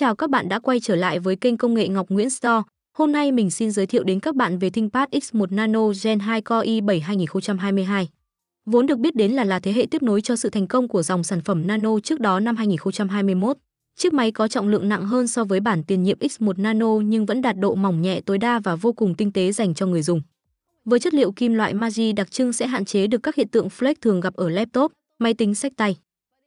chào các bạn đã quay trở lại với kênh công nghệ Ngọc Nguyễn Store. Hôm nay mình xin giới thiệu đến các bạn về ThinkPad X1 Nano Gen 2 Core i7 2022. Vốn được biết đến là là thế hệ tiếp nối cho sự thành công của dòng sản phẩm Nano trước đó năm 2021. Chiếc máy có trọng lượng nặng hơn so với bản tiền nhiệm X1 Nano nhưng vẫn đạt độ mỏng nhẹ tối đa và vô cùng tinh tế dành cho người dùng. Với chất liệu kim loại Magi đặc trưng sẽ hạn chế được các hiện tượng flex thường gặp ở laptop, máy tính sách tay.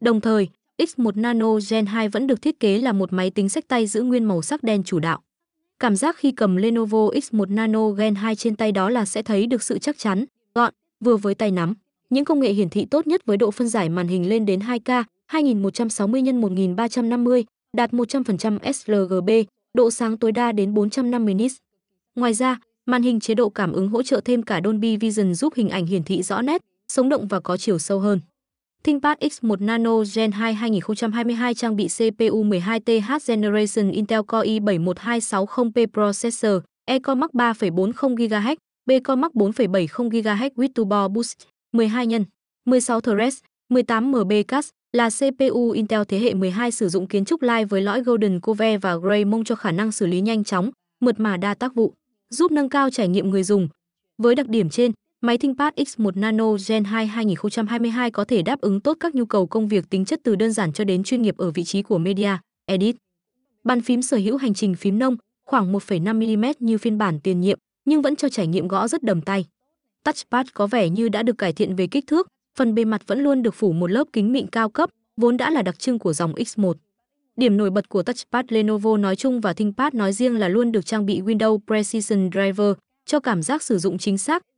Đồng thời, X1 Nano Gen 2 vẫn được thiết kế là một máy tính sách tay giữ nguyên màu sắc đen chủ đạo. Cảm giác khi cầm Lenovo X1 Nano Gen 2 trên tay đó là sẽ thấy được sự chắc chắn, gọn, vừa với tay nắm. Những công nghệ hiển thị tốt nhất với độ phân giải màn hình lên đến 2K, 2160 x 1350, đạt 100% sRGB, độ sáng tối đa đến 450 nits. Ngoài ra, màn hình chế độ cảm ứng hỗ trợ thêm cả Dolby Vision giúp hình ảnh hiển thị rõ nét, sống động và có chiều sâu hơn. ThinkPad X1 Nano Gen 2 2022 trang bị CPU 12TH Generation Intel Core i 7 1260 p Processor, eCore Max 3.40 GHz, bCore Max 4.70 GHz with Turbo Boost, 12 nhân 16 threads, 18 MB Cache là CPU Intel thế hệ 12 sử dụng kiến trúc Live với lõi Golden Cove và Graymont cho khả năng xử lý nhanh chóng, mượt mà đa tác vụ, giúp nâng cao trải nghiệm người dùng. Với đặc điểm trên, Máy ThinkPad X1 Nano Gen 2 2022 có thể đáp ứng tốt các nhu cầu công việc tính chất từ đơn giản cho đến chuyên nghiệp ở vị trí của Media, Edit. Bàn phím sở hữu hành trình phím nông, khoảng 1,5mm như phiên bản tiền nhiệm, nhưng vẫn cho trải nghiệm gõ rất đầm tay. Touchpad có vẻ như đã được cải thiện về kích thước, phần bề mặt vẫn luôn được phủ một lớp kính mịn cao cấp, vốn đã là đặc trưng của dòng X1. Điểm nổi bật của touchpad Lenovo nói chung và ThinkPad nói riêng là luôn được trang bị Windows Precision Driver cho cảm giác sử dụng chính xác,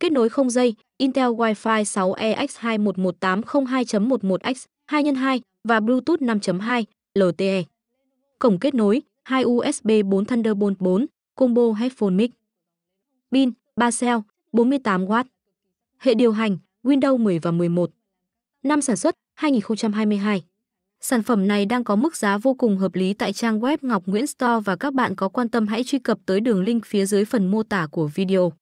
kết nối không dây Intel Wi-Fi 6EX 2118020.11X 2x2 và Bluetooth 5.2 LTE. Cổng kết nối 2 USB 4 Thunderbolt 4, combo headphone mic. Pin 3 cell, 48W. Hệ điều hành Windows 10 và 11. Năm sản xuất 2022. Sản phẩm này đang có mức giá vô cùng hợp lý tại trang web Ngọc Nguyễn Store và các bạn có quan tâm hãy truy cập tới đường link phía dưới phần mô tả của video.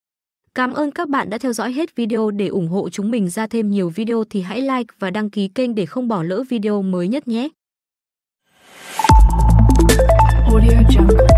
Cảm ơn các bạn đã theo dõi hết video để ủng hộ chúng mình ra thêm nhiều video thì hãy like và đăng ký kênh để không bỏ lỡ video mới nhất nhé. Audio Jungle.